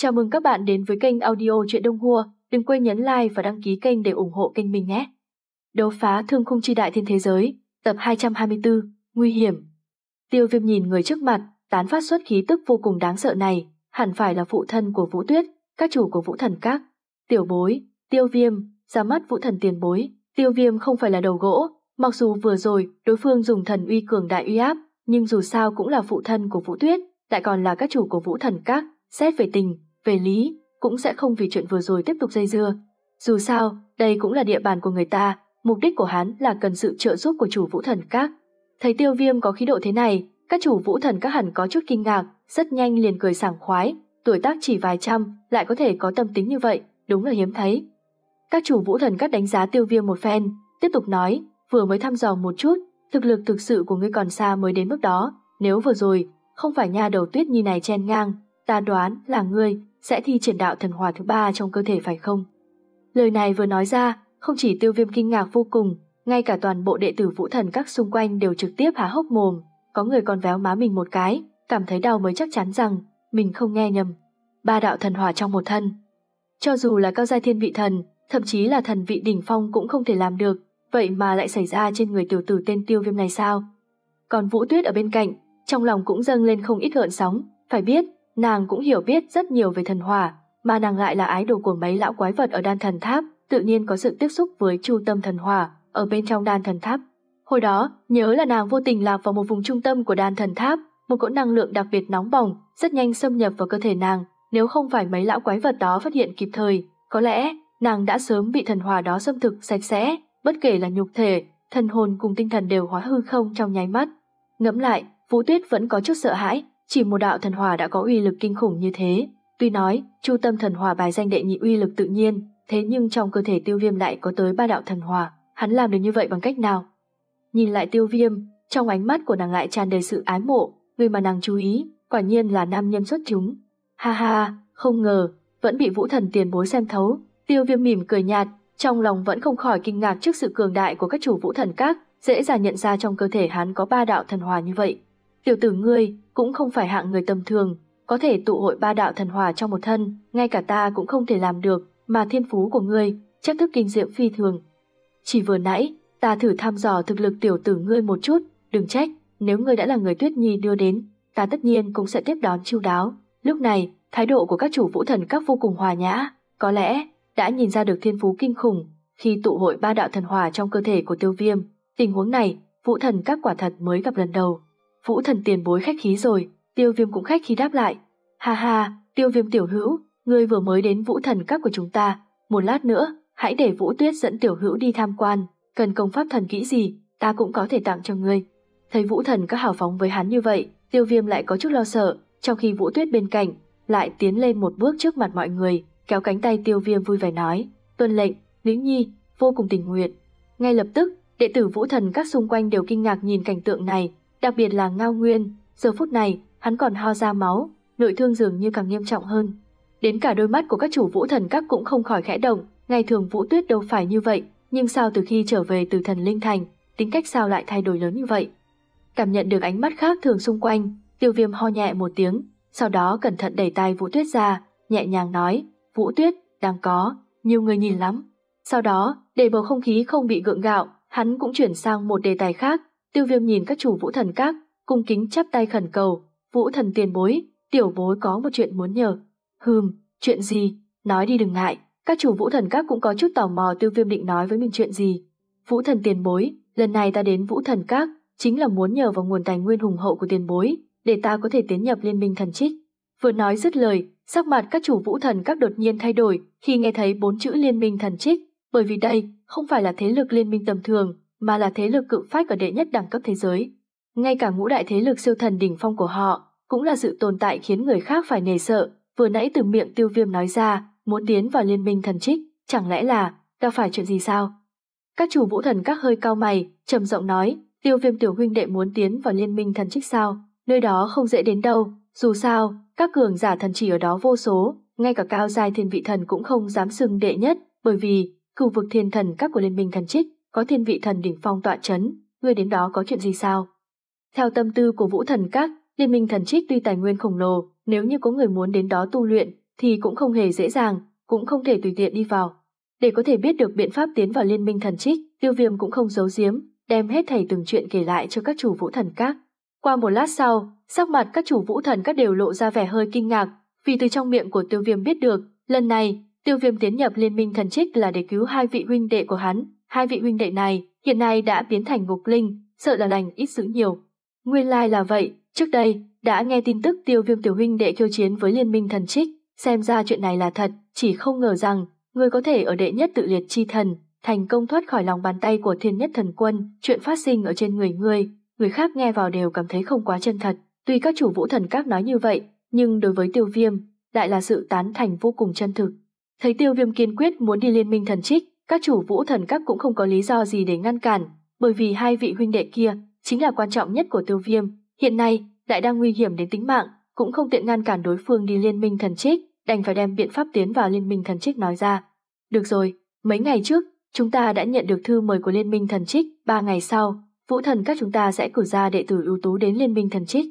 Chào mừng các bạn đến với kênh audio Chuyện Đông Hua, đừng quên nhấn like và đăng ký kênh để ủng hộ kênh mình nhé. Đấu phá thương khung chi đại thiên thế giới, tập 224, nguy hiểm. Tiêu Viêm nhìn người trước mặt, tán phát xuất khí tức vô cùng đáng sợ này, hẳn phải là phụ thân của Vũ Tuyết, các chủ của Vũ Thần Các. Tiểu bối, Tiêu Viêm, ra mắt Vũ Thần tiền bối, Tiêu Viêm không phải là đầu gỗ, mặc dù vừa rồi đối phương dùng thần uy cường đại uy áp, nhưng dù sao cũng là phụ thân của Vũ Tuyết, lại còn là các chủ của Vũ Thần Các, xét về tình về lý cũng sẽ không vì chuyện vừa rồi tiếp tục dây dưa. Dù sao, đây cũng là địa bàn của người ta, mục đích của hắn là cần sự trợ giúp của chủ vũ thần các. Thấy tiêu viêm có khí độ thế này, các chủ vũ thần các hẳn có chút kinh ngạc, rất nhanh liền cười sảng khoái, tuổi tác chỉ vài trăm, lại có thể có tâm tính như vậy, đúng là hiếm thấy. Các chủ vũ thần các đánh giá tiêu viêm một phen, tiếp tục nói, vừa mới thăm dò một chút, thực lực thực sự của ngươi còn xa mới đến mức đó, nếu vừa rồi, không phải nha đầu tuyết như này chen ngang, ta đoán là ngươi sẽ thi triển đạo thần hòa thứ ba trong cơ thể phải không? Lời này vừa nói ra, không chỉ tiêu viêm kinh ngạc vô cùng, ngay cả toàn bộ đệ tử vũ thần các xung quanh đều trực tiếp há hốc mồm, có người còn véo má mình một cái, cảm thấy đau mới chắc chắn rằng mình không nghe nhầm. Ba đạo thần hòa trong một thân. Cho dù là cao giai thiên vị thần, thậm chí là thần vị đỉnh phong cũng không thể làm được, vậy mà lại xảy ra trên người tiểu tử, tử tên tiêu viêm này sao? Còn Vũ Tuyết ở bên cạnh, trong lòng cũng dâng lên không ít gợn sóng, phải biết, Nàng cũng hiểu biết rất nhiều về thần hỏa, mà nàng lại là ái đồ của mấy lão quái vật ở đan thần tháp, tự nhiên có sự tiếp xúc với chu tâm thần hỏa ở bên trong đan thần tháp. Hồi đó, nhớ là nàng vô tình lạc vào một vùng trung tâm của đan thần tháp, một cỗ năng lượng đặc biệt nóng bỏng, rất nhanh xâm nhập vào cơ thể nàng, nếu không phải mấy lão quái vật đó phát hiện kịp thời, có lẽ nàng đã sớm bị thần hỏa đó xâm thực sạch sẽ, bất kể là nhục thể, thần hồn cùng tinh thần đều hóa hư không trong nháy mắt. Ngẫm lại, Vũ Tuyết vẫn có chút sợ hãi, chỉ một đạo thần hỏa đã có uy lực kinh khủng như thế. Tuy nói, chu tâm thần hỏa bài danh đệ nhị uy lực tự nhiên, thế nhưng trong cơ thể tiêu viêm lại có tới ba đạo thần hỏa. Hắn làm được như vậy bằng cách nào? Nhìn lại tiêu viêm, trong ánh mắt của nàng lại tràn đầy sự ái mộ, người mà nàng chú ý, quả nhiên là nam nhân xuất chúng. Ha ha, không ngờ, vẫn bị vũ thần tiền bối xem thấu, tiêu viêm mỉm cười nhạt, trong lòng vẫn không khỏi kinh ngạc trước sự cường đại của các chủ vũ thần các, dễ dàng nhận ra trong cơ thể hắn có ba đạo thần hòa như vậy. Tiểu tử ngươi cũng không phải hạng người tầm thường, có thể tụ hội ba đạo thần hòa trong một thân, ngay cả ta cũng không thể làm được, mà thiên phú của ngươi chắc thức kinh diệu phi thường. Chỉ vừa nãy, ta thử thăm dò thực lực tiểu tử ngươi một chút, đừng trách, nếu ngươi đã là người Tuyết Nhi đưa đến, ta tất nhiên cũng sẽ tiếp đón chiêu đáo. Lúc này, thái độ của các chủ vũ thần các vô cùng hòa nhã, có lẽ đã nhìn ra được thiên phú kinh khủng khi tụ hội ba đạo thần hòa trong cơ thể của tiêu viêm. Tình huống này, vũ thần các quả thật mới gặp lần đầu. Vũ thần tiền bối khách khí rồi, tiêu viêm cũng khách khí đáp lại. Ha ha, tiêu viêm tiểu hữu, ngươi vừa mới đến vũ thần các của chúng ta, một lát nữa, hãy để vũ tuyết dẫn tiểu hữu đi tham quan, cần công pháp thần kỹ gì, ta cũng có thể tặng cho ngươi. Thấy vũ thần các hào phóng với hắn như vậy, tiêu viêm lại có chút lo sợ, trong khi vũ tuyết bên cạnh, lại tiến lên một bước trước mặt mọi người, kéo cánh tay tiêu viêm vui vẻ nói, tuân lệnh, lính nhi, vô cùng tình nguyện. Ngay lập tức, đệ tử vũ thần các xung quanh đều kinh ngạc nhìn cảnh tượng này, đặc biệt là Ngao Nguyên. Giờ phút này, hắn còn ho ra máu, nội thương dường như càng nghiêm trọng hơn. Đến cả đôi mắt của các chủ vũ thần các cũng không khỏi khẽ động, ngày thường vũ tuyết đâu phải như vậy, nhưng sao từ khi trở về từ thần Linh Thành, tính cách sao lại thay đổi lớn như vậy? Cảm nhận được ánh mắt khác thường xung quanh, tiêu viêm ho nhẹ một tiếng, sau đó cẩn thận đẩy tay vũ tuyết ra, nhẹ nhàng nói, vũ tuyết, đang có, nhiều người nhìn lắm. Sau đó, để bầu không khí không bị gượng gạo, hắn cũng chuyển sang một đề tài khác, Tiêu viêm nhìn các chủ vũ thần các, cung kính chắp tay khẩn cầu, vũ thần tiền bối, tiểu bối có một chuyện muốn nhờ. Hừm, chuyện gì, nói đi đừng ngại, các chủ vũ thần các cũng có chút tò mò tiêu viêm định nói với mình chuyện gì. Vũ thần tiền bối, lần này ta đến vũ thần các, chính là muốn nhờ vào nguồn tài nguyên hùng hậu của tiền bối, để ta có thể tiến nhập liên minh thần trích. Vừa nói dứt lời, sắc mặt các chủ vũ thần các đột nhiên thay đổi khi nghe thấy bốn chữ liên minh thần trích, bởi vì đây không phải là thế lực liên minh tầm thường, mà là thế lực cự phách ở đệ nhất đẳng cấp thế giới. Ngay cả ngũ đại thế lực siêu thần đỉnh phong của họ cũng là sự tồn tại khiến người khác phải nề sợ. Vừa nãy từ miệng tiêu viêm nói ra, muốn tiến vào liên minh thần trích, chẳng lẽ là gặp phải chuyện gì sao? Các chủ vũ thần các hơi cao mày, trầm giọng nói, tiêu viêm tiểu huynh đệ muốn tiến vào liên minh thần trích sao? Nơi đó không dễ đến đâu, dù sao, các cường giả thần chỉ ở đó vô số, ngay cả cao giai thiên vị thần cũng không dám xưng đệ nhất, bởi vì cửu vực thiên thần các của liên minh thần trích có thiên vị thần đỉnh phong tọa chấn, ngươi đến đó có chuyện gì sao? Theo tâm tư của vũ thần các, liên minh thần trích tuy tài nguyên khổng lồ, nếu như có người muốn đến đó tu luyện, thì cũng không hề dễ dàng, cũng không thể tùy tiện đi vào. Để có thể biết được biện pháp tiến vào liên minh thần trích, tiêu viêm cũng không giấu giếm, đem hết thầy từng chuyện kể lại cho các chủ vũ thần các. Qua một lát sau, sắc mặt các chủ vũ thần các đều lộ ra vẻ hơi kinh ngạc, vì từ trong miệng của tiêu viêm biết được, lần này, tiêu viêm tiến nhập liên minh thần trích là để cứu hai vị huynh đệ của hắn, Hai vị huynh đệ này hiện nay đã biến thành ngục linh, sợ là lành ít dữ nhiều. Nguyên lai là vậy, trước đây đã nghe tin tức tiêu viêm tiểu huynh đệ khiêu chiến với liên minh thần trích, xem ra chuyện này là thật, chỉ không ngờ rằng người có thể ở đệ nhất tự liệt chi thần, thành công thoát khỏi lòng bàn tay của thiên nhất thần quân, chuyện phát sinh ở trên người ngươi, người khác nghe vào đều cảm thấy không quá chân thật. Tuy các chủ vũ thần các nói như vậy, nhưng đối với tiêu viêm, lại là sự tán thành vô cùng chân thực. Thấy tiêu viêm kiên quyết muốn đi liên minh thần trích, các chủ vũ thần các cũng không có lý do gì để ngăn cản, bởi vì hai vị huynh đệ kia chính là quan trọng nhất của tiêu viêm. Hiện nay, đại đang nguy hiểm đến tính mạng, cũng không tiện ngăn cản đối phương đi liên minh thần trích, đành phải đem biện pháp tiến vào liên minh thần trích nói ra. Được rồi, mấy ngày trước, chúng ta đã nhận được thư mời của liên minh thần trích, ba ngày sau, vũ thần các chúng ta sẽ cử ra đệ tử ưu tú đến liên minh thần trích.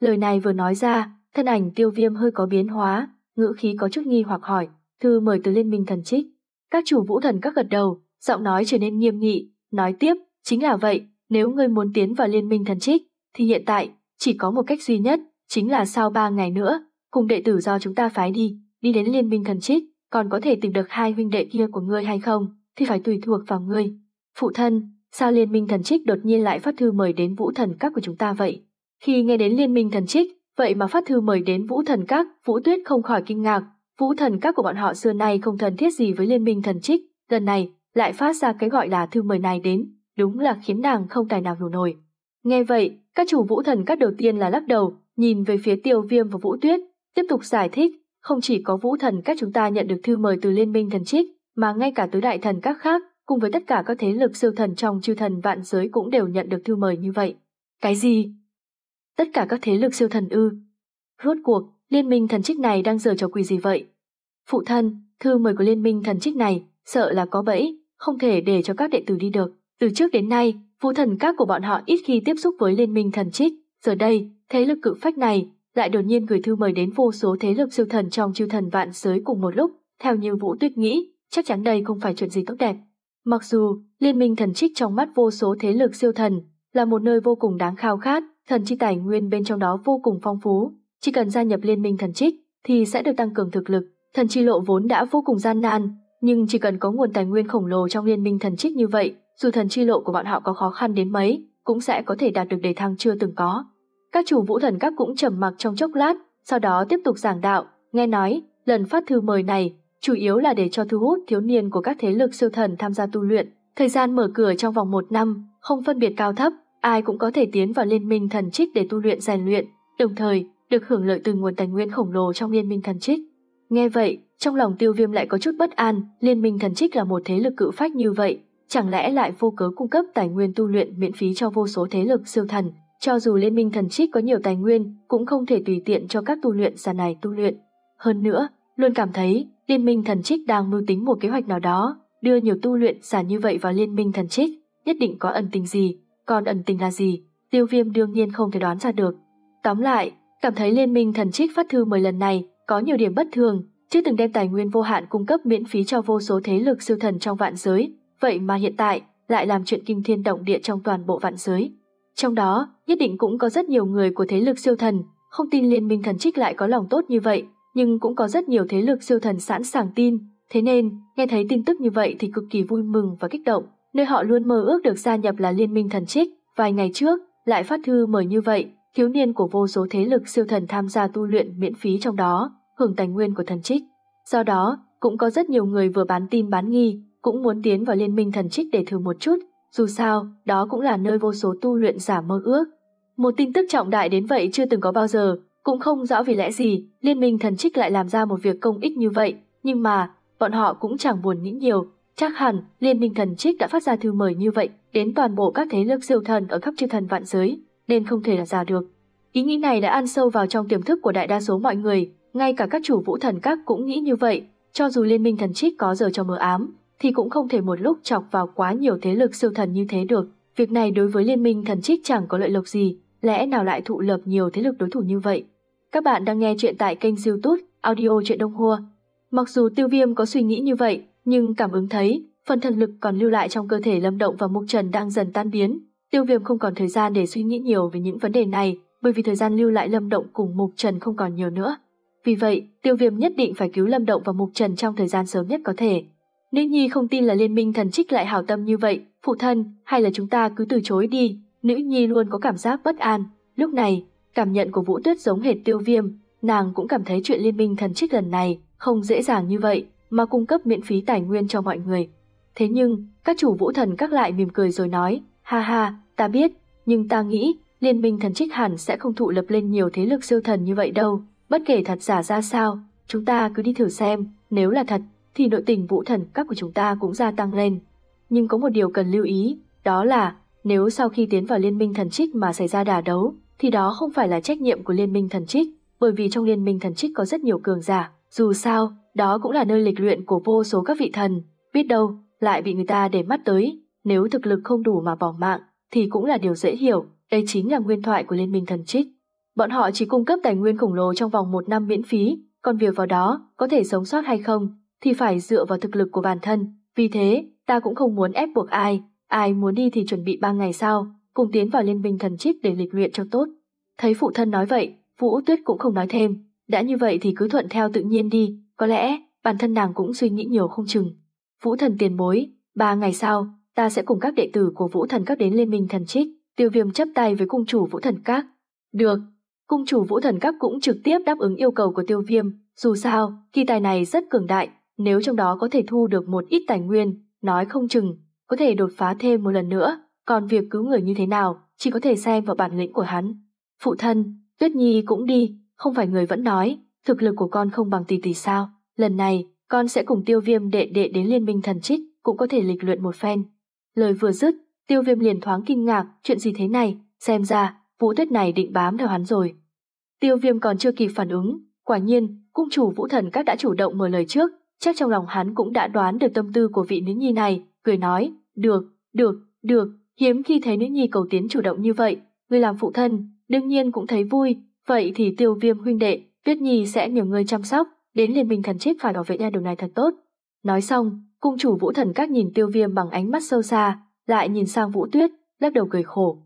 Lời này vừa nói ra, thân ảnh tiêu viêm hơi có biến hóa, ngữ khí có chút nghi hoặc hỏi, thư mời từ liên minh thần trích. Các chủ vũ thần các gật đầu, giọng nói trở nên nghiêm nghị, nói tiếp, chính là vậy, nếu ngươi muốn tiến vào liên minh thần trích, thì hiện tại, chỉ có một cách duy nhất, chính là sau ba ngày nữa, cùng đệ tử do chúng ta phái đi, đi đến liên minh thần trích, còn có thể tìm được hai huynh đệ kia của ngươi hay không, thì phải tùy thuộc vào ngươi. Phụ thân, sao liên minh thần trích đột nhiên lại phát thư mời đến vũ thần các của chúng ta vậy? Khi nghe đến liên minh thần trích, vậy mà phát thư mời đến vũ thần các, vũ tuyết không khỏi kinh ngạc, Vũ thần các của bọn họ xưa nay không thân thiết gì với liên minh thần trích, lần này lại phát ra cái gọi là thư mời này đến, đúng là khiến nàng không tài nào đủ nổi. Nghe vậy, các chủ vũ thần các đầu tiên là lắc đầu, nhìn về phía tiêu viêm và vũ tuyết, tiếp tục giải thích, không chỉ có vũ thần các chúng ta nhận được thư mời từ liên minh thần trích, mà ngay cả tứ đại thần các khác, cùng với tất cả các thế lực siêu thần trong chư thần vạn giới cũng đều nhận được thư mời như vậy. Cái gì? Tất cả các thế lực siêu thần ư? Rốt cuộc, Liên minh thần trích này đang giở trò quỷ gì vậy? Phụ thân, thư mời của liên minh thần trích này, sợ là có bẫy, không thể để cho các đệ tử đi được. Từ trước đến nay, phụ thần các của bọn họ ít khi tiếp xúc với liên minh thần trích. Giờ đây, thế lực cự phách này lại đột nhiên gửi thư mời đến vô số thế lực siêu thần trong chư thần vạn giới cùng một lúc. Theo như Vũ Tuyết nghĩ, chắc chắn đây không phải chuyện gì tốt đẹp. Mặc dù, liên minh thần trích trong mắt vô số thế lực siêu thần là một nơi vô cùng đáng khao khát, thần chi tài nguyên bên trong đó vô cùng phong phú, chỉ cần gia nhập liên minh thần trích thì sẽ được tăng cường thực lực. Thần chi lộ vốn đã vô cùng gian nan, nhưng chỉ cần có nguồn tài nguyên khổng lồ trong liên minh thần trích như vậy, dù thần chi lộ của bọn họ có khó khăn đến mấy, cũng sẽ có thể đạt được đề thăng chưa từng có. Các chủ vũ thần các cũng trầm mặc trong chốc lát, sau đó tiếp tục giảng đạo, nghe nói, lần phát thư mời này chủ yếu là để cho thu hút thiếu niên của các thế lực siêu thần tham gia tu luyện. Thời gian mở cửa trong vòng một năm, không phân biệt cao thấp, ai cũng có thể tiến vào liên minh thần trích để tu luyện rèn luyện, đồng thời được hưởng lợi từ nguồn tài nguyên khổng lồ trong liên minh thần trích. Nghe vậy, trong lòng tiêu viêm lại có chút bất an, liên minh thần trích là một thế lực cự phách như vậy, chẳng lẽ lại vô cớ cung cấp tài nguyên tu luyện miễn phí cho vô số thế lực siêu thần, cho dù liên minh thần trích có nhiều tài nguyên, cũng không thể tùy tiện cho các tu luyện giả này tu luyện. Hơn nữa, luôn cảm thấy liên minh thần trích đang mưu tính một kế hoạch nào đó, đưa nhiều tu luyện giả như vậy vào liên minh thần trích, nhất định có ẩn tình gì, còn ẩn tình là gì, tiêu viêm đương nhiên không thể đoán ra được. Tóm lại, cảm thấy liên minh thần trích phát thư mời lần này có nhiều điểm bất thường, chưa từng đem tài nguyên vô hạn cung cấp miễn phí cho vô số thế lực siêu thần trong vạn giới, vậy mà hiện tại lại làm chuyện kinh thiên động địa trong toàn bộ vạn giới. Trong đó, nhất định cũng có rất nhiều người của thế lực siêu thần, không tin liên minh thần trích lại có lòng tốt như vậy, nhưng cũng có rất nhiều thế lực siêu thần sẵn sàng tin, thế nên, nghe thấy tin tức như vậy thì cực kỳ vui mừng và kích động, nơi họ luôn mơ ước được gia nhập là liên minh thần trích, vài ngày trước, lại phát thư mời như vậy, thiếu niên của vô số thế lực siêu thần tham gia tu luyện miễn phí trong đó, hưởng tài nguyên của thần trích. Do đó, cũng có rất nhiều người vừa bán tin bán nghi, cũng muốn tiến vào liên minh thần trích để thử một chút, dù sao, đó cũng là nơi vô số tu luyện giả mơ ước. Một tin tức trọng đại đến vậy chưa từng có bao giờ, cũng không rõ vì lẽ gì, liên minh thần trích lại làm ra một việc công ích như vậy, nhưng mà, bọn họ cũng chẳng buồn nghĩ nhiều, chắc hẳn liên minh thần trích đã phát ra thư mời như vậy đến toàn bộ các thế lực siêu thần ở khắp chư thần vạn giới nên không thể là giả được. Ý nghĩ này đã ăn sâu vào trong tiềm thức của đại đa số mọi người, ngay cả các chủ vũ thần các cũng nghĩ như vậy, cho dù liên minh thần trích có giờ cho mờ ám, thì cũng không thể một lúc chọc vào quá nhiều thế lực siêu thần như thế được. Việc này đối với liên minh thần trích chẳng có lợi lộc gì, lẽ nào lại thụ lập nhiều thế lực đối thủ như vậy. Các bạn đang nghe chuyện tại kênh youtube Audio Chuyện Đông Hua. Mặc dù tiêu viêm có suy nghĩ như vậy, nhưng cảm ứng thấy, phần thần lực còn lưu lại trong cơ thể lâm động và mục trần đang dần tan biến, Tiêu viêm không còn thời gian để suy nghĩ nhiều về những vấn đề này, bởi vì thời gian lưu lại Lâm Động cùng Mục Trần không còn nhiều nữa. Vì vậy, tiêu viêm nhất định phải cứu Lâm Động và Mục Trần trong thời gian sớm nhất có thể. Nữ Nhi không tin là liên minh thần trích lại hảo tâm như vậy, phụ thân, hay là chúng ta cứ từ chối đi, nữ Nhi luôn có cảm giác bất an. Lúc này, cảm nhận của Vũ Tuyết giống hệt tiêu viêm, nàng cũng cảm thấy chuyện liên minh thần trích lần này không dễ dàng như vậy mà cung cấp miễn phí tài nguyên cho mọi người. Thế nhưng, các chủ vũ thần các lại mỉm cười rồi nói, Ha ha, ta biết, nhưng ta nghĩ liên minh thần trích hẳn sẽ không thụ lập lên nhiều thế lực siêu thần như vậy đâu. Bất kể thật giả ra sao, chúng ta cứ đi thử xem, nếu là thật, thì nội tình vũ thần các của chúng ta cũng gia tăng lên. Nhưng có một điều cần lưu ý, đó là nếu sau khi tiến vào liên minh thần trích mà xảy ra đà đấu, thì đó không phải là trách nhiệm của liên minh thần trích, bởi vì trong liên minh thần trích có rất nhiều cường giả, dù sao, đó cũng là nơi lịch luyện của vô số các vị thần, biết đâu, lại bị người ta để mắt tới, nếu thực lực không đủ mà bỏ mạng thì cũng là điều dễ hiểu, đây chính là nguyên thoại của Liên minh thần trích. Bọn họ chỉ cung cấp tài nguyên khổng lồ trong vòng một năm miễn phí, còn việc vào đó có thể sống sót hay không thì phải dựa vào thực lực của bản thân. Vì thế, ta cũng không muốn ép buộc ai, ai muốn đi thì chuẩn bị ba ngày sau, cùng tiến vào liên minh thần trích để lịch luyện cho tốt. Thấy phụ thân nói vậy, Vũ Tuyết cũng không nói thêm, đã như vậy thì cứ thuận theo tự nhiên đi, có lẽ bản thân nàng cũng suy nghĩ nhiều không chừng. Vũ thần tiền bối, ba ngày sau, ta sẽ cùng các đệ tử của Vũ Thần Các đến Liên minh Thần Trích, tiêu viêm chấp tay với cung chủ Vũ Thần Các. Được, cung chủ Vũ Thần Các cũng trực tiếp đáp ứng yêu cầu của tiêu viêm, dù sao, kỳ tài này rất cường đại, nếu trong đó có thể thu được một ít tài nguyên, nói không chừng, có thể đột phá thêm một lần nữa, còn việc cứu người như thế nào, chỉ có thể xem vào bản lĩnh của hắn. Phụ thân, Tuyết Nhi cũng đi, không phải người vẫn nói, thực lực của con không bằng tỷ tỷ sao, lần này, con sẽ cùng tiêu viêm đệ đệ đến liên minh thần trích, cũng có thể lịch luyện một phen. Lời vừa dứt, tiêu viêm liền thoáng kinh ngạc, chuyện gì thế này, xem ra, vũ tuyết này định bám theo hắn rồi. Tiêu viêm còn chưa kịp phản ứng, quả nhiên, cung chủ vũ thần các đã chủ động mở lời trước, chắc trong lòng hắn cũng đã đoán được tâm tư của vị nữ nhi này, cười nói, được, được, được, hiếm khi thấy nữ nhi cầu tiến chủ động như vậy, người làm phụ thân, đương nhiên cũng thấy vui, vậy thì tiêu viêm huynh đệ, tuyết nhi sẽ nhờ người chăm sóc, đến liên minh thần chết phải bảo vệ ra điều này thật tốt. Nói xong, Cung chủ vũ thần các nhìn tiêu viêm bằng ánh mắt sâu xa, lại nhìn sang vũ tuyết, lắc đầu cười khổ.